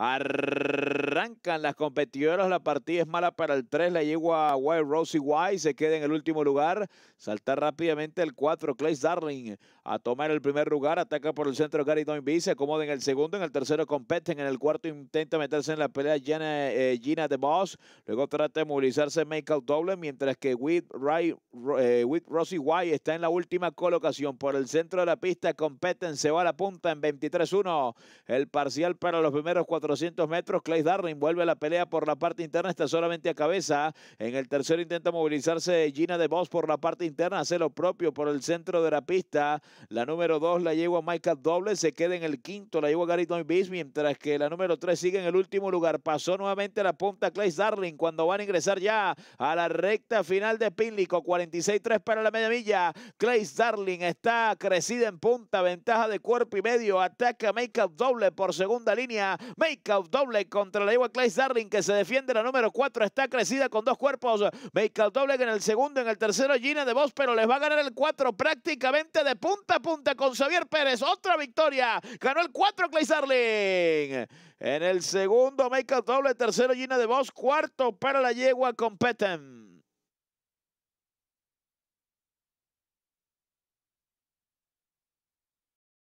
Arrancan las competidoras, la partida es mala para el 3, la yegua White Rosie White se queda en el último lugar, salta rápidamente el 4, Clay Darling a tomar el primer lugar, ataca por el centro Gary Doinby, se acomoda en el segundo, en el tercero competen, en el cuarto intenta meterse en la pelea eh, Gina, de Boss, luego trata de movilizarse Michael Out Doble, mientras que White eh, Rosie White está en la última colocación por el centro de la pista, competen, se va a la punta en 23-1, el parcial para los primeros cuatro 400 metros. Clay Darling vuelve a la pelea por la parte interna, está solamente a cabeza. En el tercero intenta movilizarse Gina de por la parte interna, hace lo propio por el centro de la pista. La número dos la lleva Michael Doble, se queda en el quinto, la lleva Gary bis mientras que la número 3 sigue en el último lugar. Pasó nuevamente la punta Clay Darling cuando van a ingresar ya a la recta final de Pílico. 46-3 para la media milla. Clay Darling está crecida en punta, ventaja de cuerpo y medio. Ataca Michael Doble por segunda línea. Makeup doble contra la yegua Clay Darling que se defiende la número 4. Está crecida con dos cuerpos. Make up doble en el segundo, en el tercero Gina de Vos, pero les va a ganar el 4 prácticamente de punta a punta con Xavier Pérez. Otra victoria. Ganó el 4 Clay Starling. En el segundo Make up doble, tercero Gina de Vos, cuarto para la yegua Competen.